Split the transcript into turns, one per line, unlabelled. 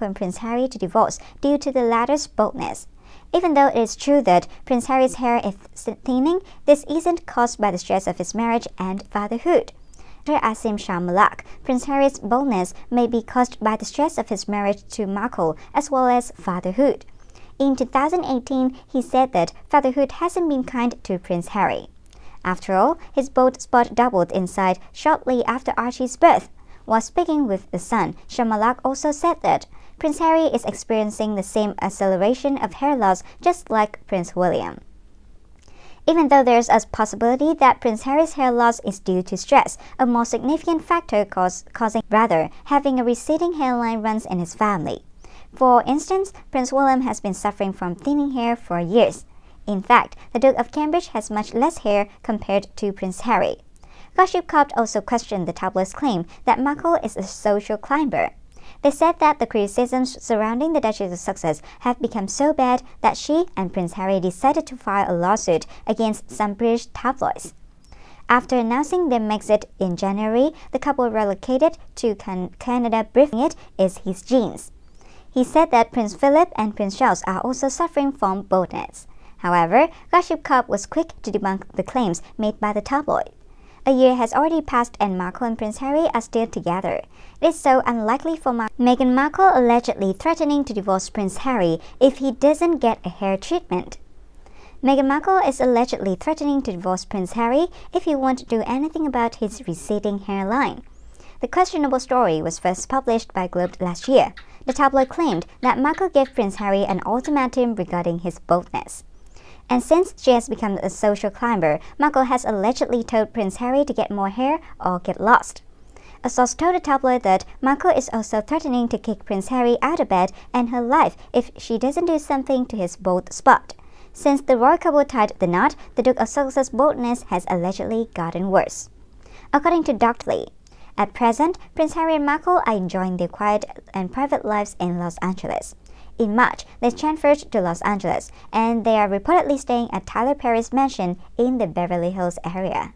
Michael and Prince Harry to divorce due to the latter's boldness. Even though it is true that Prince Harry's hair is thinning, this isn't caused by the stress of his marriage and fatherhood. Dr. Asim Shah Prince Harry's boldness may be caused by the stress of his marriage to Markle as well as fatherhood. In 2018, he said that fatherhood hasn't been kind to Prince Harry. After all, his bold spot doubled in size shortly after Archie's birth. While speaking with The Sun, Shamalak also said that Prince Harry is experiencing the same acceleration of hair loss just like Prince William. Even though there's a possibility that Prince Harry's hair loss is due to stress, a more significant factor cause, causing rather having a receding hairline runs in his family. For instance, Prince William has been suffering from thinning hair for years. In fact, the Duke of Cambridge has much less hair compared to Prince Harry. Gossip also questioned the tabloid's claim that Markle is a social climber. They said that the criticisms surrounding the Duchess's success have become so bad that she and Prince Harry decided to file a lawsuit against some British tabloids. After announcing their exit in January, the couple relocated to can Canada, briefing it is his genes. He said that Prince Philip and Prince Charles are also suffering from boldness. However, Gossip Cup was quick to debunk the claims made by the tabloid. A year has already passed and Markle and Prince Harry are still together. It is so unlikely for Mar Meghan Markle allegedly threatening to divorce Prince Harry if he doesn't get a hair treatment. Meghan Markle is allegedly threatening to divorce Prince Harry if he won't do anything about his receding hairline. The questionable story was first published by Globe last year. The tabloid claimed that Markle gave Prince Harry an ultimatum regarding his baldness. And since she has become a social climber, Margot has allegedly told Prince Harry to get more hair or get lost. A source told the tabloid that Margot is also threatening to kick Prince Harry out of bed and her life if she doesn't do something to his bald spot. Since the royal couple tied the knot, the Duke of Sussex's baldness has allegedly gotten worse. According to Lee, at present, Prince Harry and Markle are enjoying their quiet and private lives in Los Angeles. In March, they transferred to Los Angeles, and they are reportedly staying at Tyler Perry's mansion in the Beverly Hills area.